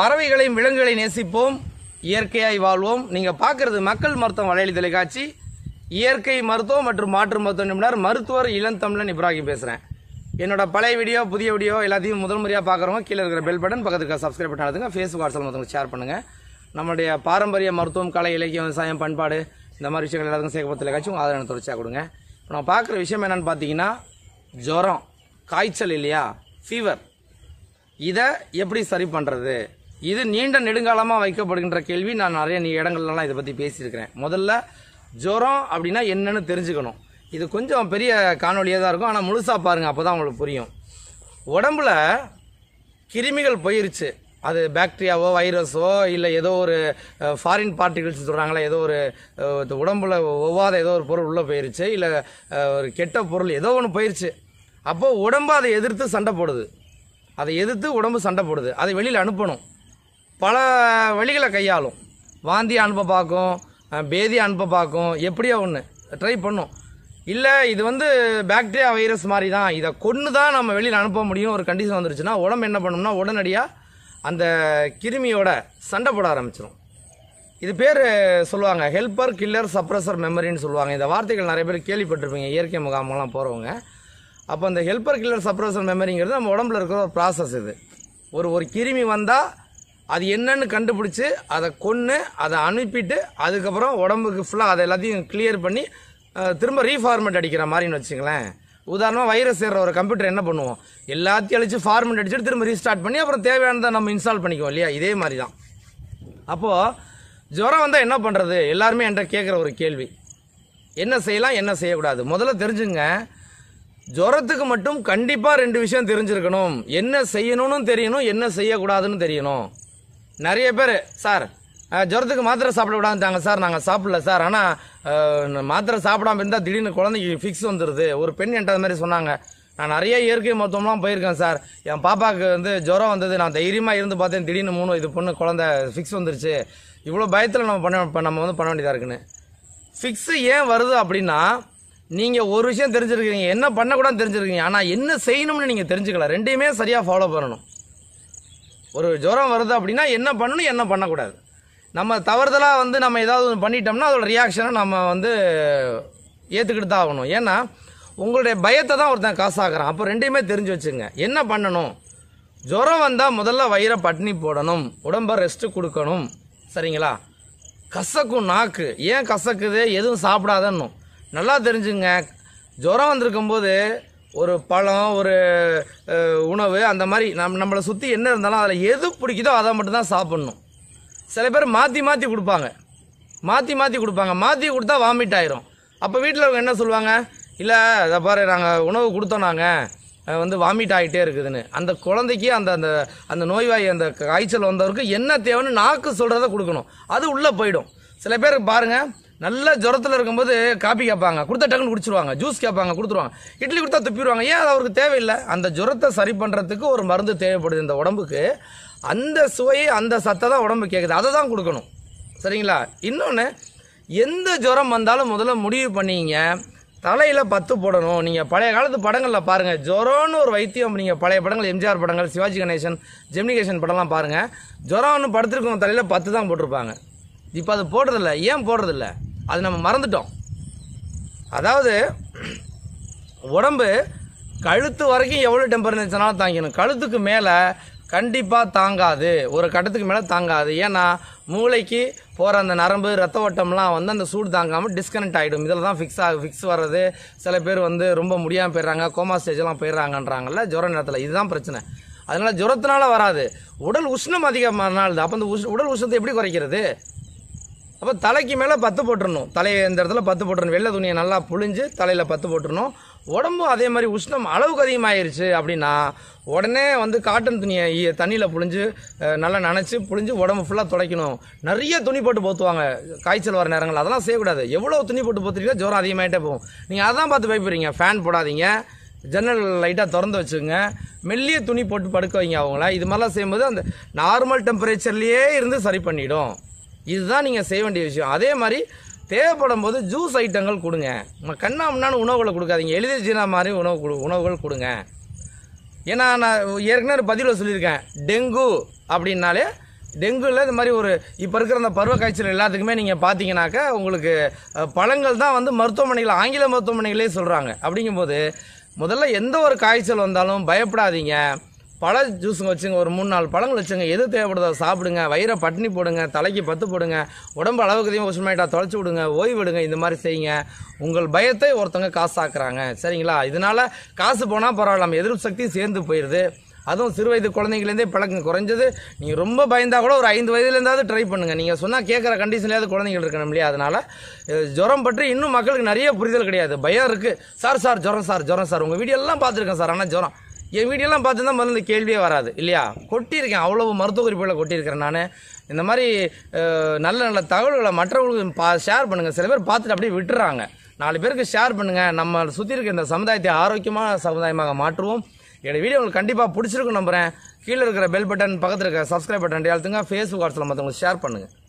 பறவைகளையும் விலங்குகளை நேசிப்போம் இயற்கையாய் வாழ்வோம் நீங்கள் பார்க்குறது மக்கள் மருத்துவம் வளையலி தொலைக்காட்சி இயற்கை மருத்துவம் மற்றும் மாற்று மருத்துவ நிபுணர் மருத்துவர் இளந்தமிழன் இப்ராஹிம் பேசுகிறேன் என்னோட பழைய வீடியோ புதிய வீடியோ எல்லாத்தையும் முதல் முறையாக பார்க்குறவங்க கீழே இருக்கிற பெல் பட்டன் பக்கத்துக்கு சப்ஸ்கிரைப் பண்ண அழுதுங்க ஃபேஸ்புக் வாட்ஸ்அப் மற்றவங்க ஷேர் பண்ணுங்கள் நம்மளுடைய பாரம்பரிய மருத்துவம் கலை இலக்கியம் விவசாயம் பண்பாடு இந்த மாதிரி விஷயங்கள் எல்லாத்துக்கும் சேர்க்கப்பட்ட தொலைக்காட்சி உங்கள் ஆதரவு தொடர்ச்சியாக கொடுங்க இப்போ நான் பார்க்குற விஷயம் என்னென்னு பார்த்தீங்கன்னா ஜுரம் காய்ச்சல் இல்லையா ஃபீவர் இதை எப்படி சரி பண்ணுறது இது நீண்ட நெடுங்காலமாக வைக்கப்படுகின்ற கேள்வி நான் நிறைய இடங்கள்லாம் இதை பற்றி பேசியிருக்கிறேன் முதல்ல ஜுரம் அப்படின்னா என்னன்னு தெரிஞ்சுக்கணும் இது கொஞ்சம் பெரிய காணொலியாக தான் இருக்கும் ஆனால் முழுசாக பாருங்கள் அப்போ தான் உங்களுக்கு புரியும் உடம்புல கிருமிகள் போயிருச்சு அது பாக்டீரியாவோ வைரஸோ இல்லை ஏதோ ஒரு ஃபாரின் பார்ட்டிகல்ஸ் சொல்கிறாங்களா ஏதோ ஒரு உடம்புல ஒவ்வாத ஏதோ ஒரு பொருள் உள்ளே போயிருச்சு இல்லை ஒரு கெட்ட பொருள் ஏதோ ஒன்று போயிருச்சு அப்போது உடம்பு அதை எதிர்த்து சண்டை போடுது அதை எதிர்த்து உடம்பு சண்டை போடுது அதை வெளியில் அனுப்பணும் பல வழிகளை கையாளும் வாந்தி அனுப்ப பார்க்கும் பேதி அனுப்ப பார்க்கும் எப்படியோ ஒன்று ட்ரை பண்ணும் இல்லை இது வந்து பாக்டீரியா வைரஸ் மாதிரி தான் இதை கொன்று தான் நம்ம வெளியில் அனுப்ப முடியும் ஒரு கண்டிஷன் வந்துருச்சுன்னா உடம்பு என்ன பண்ணோம்னா உடனடியாக அந்த கிருமியோட சண்டை போட ஆரம்பிச்சிடும் இது பேர் சொல்லுவாங்க ஹெல்ப்பர் கில்லர் சப்ரஸர் மெமரின்னு சொல்லுவாங்க இந்த வார்த்தைகள் நிறைய பேர் கேள்விப்பட்டிருப்பீங்க இயற்கை முகாமெல்லாம் போகிறவங்க அப்போ அந்த ஹெல்ப்பர் கில்லர் சப்ரஸர் மெமரிங்கிறது நம்ம உடம்புல இருக்கிற ஒரு ப்ராசஸ் இது ஒரு ஒரு கிருமி வந்தால் அது என்னன்னு கண்டுபிடிச்சி அதை கொன்று அதை அனுப்பிட்டு அதுக்கப்புறம் உடம்புக்கு ஃபுல்லாக அதை எல்லாத்தையும் கிளியர் பண்ணி திரும்ப ரீஃபார்மெட் அடிக்கிற மாதிரின்னு வச்சுங்களேன் உதாரணமாக வைரஸ் ஏற ஒரு கம்ப்யூட்டர் என்ன பண்ணுவோம் எல்லாத்தையும் அழிச்சு ஃபார்மெட் அடிச்சுட்டு திரும்ப ரீஸ்டார்ட் பண்ணி அப்புறம் தேவையானதை நம்ம இன்ஸ்டால் பண்ணிக்குவோம் இல்லையா இதே மாதிரி தான் அப்போது ஜுரம் வந்தால் என்ன பண்ணுறது எல்லாருமே என்கிட்ட கேட்குற ஒரு கேள்வி என்ன செய்யலாம் என்ன செய்யக்கூடாது முதல்ல தெரிஞ்சுங்க ஜுரத்துக்கு மட்டும் கண்டிப்பாக ரெண்டு விஷயம் தெரிஞ்சிருக்கணும் என்ன செய்யணும்னு தெரியணும் என்ன செய்யக்கூடாதுன்னு தெரியணும் நிறைய பேர் சார் ஜுரத்துக்கு மாத்திரை சாப்பிட விடாந்துட்டாங்க சார் நாங்கள் சாப்பிடல சார் ஆனால் மாத்திரை சாப்பிடாம இருந்தால் திடீர்னு குழந்தைக்கு ஃபிக்ஸ் வந்துடுது ஒரு பெண் என்கிட்ட மாதிரி சொன்னாங்க நான் நிறைய இயற்கை மருத்துவம்லாம் போயிருக்கேன் சார் என் பாப்பாவுக்கு வந்து ஜுரம் வந்தது நான் தைரியமாக இருந்து பார்த்தேன் திடீர்னு மூணு இது பொண்ணு குழந்த ஃபிக்ஸ் வந்துருச்சு இவ்வளோ பயத்தில் நம்ம பண்ண நம்ம வந்து பண்ண வேண்டியதாக இருக்குன்னு ஃபிக்ஸு ஏன் வருது அப்படின்னா நீங்கள் ஒரு விஷயம் தெரிஞ்சிருக்கீங்க என்ன பண்ணக்கூடாது தெரிஞ்சிருக்கீங்க ஆனால் என்ன செய்யணும்னு நீங்கள் தெரிஞ்சுக்கலாம் ரெண்டையுமே சரியாக ஃபாலோ பண்ணணும் ஒரு ஜுரம் வருது அப்படின்னா என்ன பண்ணணும் என்ன பண்ணக்கூடாது நம்ம தவறுதலாக வந்து நம்ம ஏதாவது ஒன்று பண்ணிட்டோம்னா அதோட ரியாக்ஷனை நம்ம வந்து ஏற்றுக்கிட்டு தான் ஆகணும் ஏன்னா உங்களுடைய பயத்தை தான் ஒருத்தன் காசாக்குறான் அப்போ ரெண்டையுமே தெரிஞ்சு வச்சுங்க என்ன பண்ணணும் ஜுரம் வந்தால் முதல்ல வயிறை பட்னி போடணும் உடம்பை ரெஸ்ட்டு கொடுக்கணும் சரிங்களா கசக்கும் நாக்கு ஏன் கசக்குது எதுவும் சாப்பிடாதன்னும் நல்லா தெரிஞ்சுங்க ஜுரம் வந்திருக்கும்போது ஒரு பழம் ஒரு உணவு அந்த மாதிரி நம் நம்மளை சுற்றி என்ன இருந்தாலும் அதில் எது பிடிக்குதோ அதை மட்டும்தான் சாப்பிட்ணும் சில பேர் மாற்றி மாற்றி கொடுப்பாங்க மாற்றி மாற்றி கொடுப்பாங்க மாற்றி கொடுத்தா வாமிட் ஆயிரும் அப்போ வீட்டில் அவங்க என்ன சொல்லுவாங்க இல்லை அதை பாரு நாங்கள் உணவு கொடுத்தோம் நாங்கள் வந்து வாமிட் ஆகிட்டே இருக்குதுன்னு அந்த குழந்தைக்கு அந்த அந்த அந்த நோய்வாய் அந்த காய்ச்சல் வந்தவருக்கு என்ன தேவைன்னு நாக்கு சொல்கிறத கொடுக்கணும் அது உள்ளே போயிடும் சில பேருக்கு பாருங்கள் நல்ல ஜுரத்தில் இருக்கும்போது காப்பி கேட்பாங்க கொடுத்தா டக்குன்னு குடிச்சிருவாங்க ஜூஸ் கேட்பாங்க கொடுத்துருவாங்க இட்லி கொடுத்தா துப்பிடுவாங்க ஏன் அது அவருக்கு தேவையில்லை அந்த ஜுரத்தை சரி பண்ணுறதுக்கு ஒரு மருந்து தேவைப்படுது இந்த உடம்புக்கு அந்த சுவையை அந்த சத்தை தான் உடம்பு கேட்குது அதை தான் கொடுக்கணும் சரிங்களா இன்னொன்று எந்த ஜுரம் வந்தாலும் முதல்ல முடிவு பண்ணிங்க தலையில் பத்து போடணும் நீங்கள் பழைய காலத்து படங்களில் பாருங்கள் ஜொரோன்னு ஒரு வைத்தியம் நீங்கள் பழைய படங்கள் எம்ஜிஆர் படங்கள் சிவாஜி கணேசன் ஜெமினிகேஷன் படம்லாம் பாருங்கள் ஜொரம்னு படுத்துருக்கவங்க தலையில் பத்து தான் போட்டிருப்பாங்க இப்போ அது போடுறதில்ல ஏன் போடுறதில்ல அது நம்ம மறந்துட்டோம் அதாவது உடம்பு கழுத்து வரைக்கும் எவ்வளோ டெம்பரேச்சர்னாலும் தாங்கிக்கணும் கழுத்துக்கு மேலே கண்டிப்பாக தாங்காது ஒரு கட்டத்துக்கு மேலே தாங்காது ஏன்னா மூளைக்கு போகிற அந்த நரம்பு ரத்த ஓட்டம்லாம் வந்து அந்த சூடு தாங்காமல் டிஸ்கனெக்ட் ஆகிடும் இதில் தான் ஃபிக்ஸ் ஆகும் ஃபிக்ஸ் வர்றது சில பேர் வந்து ரொம்ப முடியாமல் போயிடுறாங்க கோமா ஸ்டேஜெலாம் போயிடுறாங்கன்றாங்கல்ல ஜுர நேரத்தில் இதுதான் பிரச்சனை அதனால் ஜுரத்தினால வராது உடல் உஷ்ணம் அதிகமானாலுது அப்போ அந்த உஷ் உடல் உஷ்ணத்தை எப்படி குறைக்கிறது அப்போ தலைக்கு மேலே பத்து போட்டுடணும் தலை இந்த இடத்துல பத்து போட்டுருணும் வெள்ளை துணியை நல்லா புழிஞ்சு தலையில் பத்து போட்டுடணும் உடம்பும் அதே மாதிரி உஷ்ணம் அளவுக்கு அதிகமாகிருச்சு அப்படின்னா உடனே வந்து காட்டன் துணியை தண்ணியில் புழிஞ்சு நல்லா நினச்சி புழிஞ்சு உடம்பு ஃபுல்லாக துடைக்கணும் நிறைய துணி போட்டு போத்துவாங்க காய்ச்சல் வர நேரங்கள் அதெல்லாம் செய்யக்கூடாது எவ்வளோ துணி போட்டு போத்துறீங்களோ ஜோரம் அதிகமாகிட்டே போகும் நீங்கள் அதான் பார்த்து பயப்படுறீங்க ஃபேன் போடாதீங்க ஜன்னல் லைட்டாக திறந்து வச்சுக்கோங்க மெல்லிய துணி போட்டு படுக்க வைங்க அவங்கள இது மாதிரிலாம் செய்யும்போது அந்த நார்மல் டெம்பரேச்சர்லேயே இருந்து சரி பண்ணிவிடும் இதுதான் நீங்கள் செய்ய வேண்டிய விஷயம் அதே மாதிரி தேவைப்படும் போது ஜூஸ் ஐட்டங்கள் கொடுங்க கண்ணா முன்னான்னு உணவுகளை கொடுக்காதீங்க எளிதில் ஜீனா மாதிரி உணவு கொடு உணவுகள் கொடுங்க ஏன்னா நான் ஏற்கனவே ஒரு பதிவில் சொல்லியிருக்கேன் டெங்கு அப்படின்னாலே டெங்குல இந்த மாதிரி ஒரு இப்போ இருக்கிற அந்த பருவ காய்ச்சல் எல்லாத்துக்குமே நீங்கள் பார்த்தீங்கன்னாக்கா உங்களுக்கு பழங்கள் தான் வந்து மருத்துவமனைகள் ஆங்கில மருத்துவமனைகளே சொல்கிறாங்க அப்படிங்கும்போது முதல்ல எந்த ஒரு காய்ச்சல் வந்தாலும் பயப்படாதீங்க பழ ஜூஸுங்க வச்சுங்க ஒரு மூணு நாலு பழங்கள் வச்சுங்க எது தேவைப்படுதோ சாப்பிடுங்க வயிறை பட்டினி போடுங்க தலைக்கு பத்து போடுங்க உடம்பு அளவுக்குதையும் உஷ்மாயிட்டா தொலைச்சி விடுங்க விடுங்க இந்த மாதிரி செய்யுங்க உங்கள் பயத்தை ஒருத்தவங்க காசாக்குறாங்க சரிங்களா இதனால் காசு போனால் பரவாயில்ல நம்ம எதிர்ப்பு சக்தி சேர்ந்து போயிடுது அதுவும் சிறு வயது குழந்தைங்கலேருந்தே பழக்கம் குறைஞ்சது நீங்கள் ரொம்ப பயந்தால் கூட ஒரு ஐந்து வயதுலேருந்தாவது ட்ரை பண்ணுங்கள் நீங்கள் சொன்னால் கேட்குற கண்டிஷன்லேயாவது குழந்தைகள் இருக்கணும் இல்லையா அதனால் ஜுரம் பற்றி இன்னும் மக்களுக்கு நிறைய புரிதல் கிடையாது பயம் இருக்குது சார் சார் ஜுரம் சார் ஜுரம் சார் உங்கள் வீடியோ எல்லாம் பார்த்துருக்கேன் சார் ஆனால் ஜுரம் என் வீடியோலாம் பார்த்துருந்தா முதல்ல இந்த கேள்வியே வராது இல்லையா கொட்டியிருக்கேன் அவ்வளோ மருத்துவ குறிப்புகளை கொட்டியிருக்கிறேன் நான் இந்த மாதிரி நல்ல நல்ல தகவல்களை மற்றவர்களுக்கு பா ஷேர் பண்ணுங்கள் சில பேர் பார்த்துட்டு அப்படியே விட்டுறாங்க நாலு பேருக்கு ஷேர் பண்ணுங்கள் நம்ம சுற்றி இருக்க இந்த சமுதாயத்தை ஆரோக்கியமான சமுதாயமாக மாற்றுவோம் என்னோடய வீடியோ உங்களுக்கு கண்டிப்பாக பிடிச்சிருக்கும் நம்புகிறேன் கீழே இருக்கிற பெல் பட்டன் பக்கத்தில் இருக்கிற சப்ஸ்கிரைப் பட்டன் எழுத்துங்க ஃபேஸ்புக் வாட்ஸ்அப்பில் மற்றவங்களுக்கு ஷேர் பண்ணுங்கள்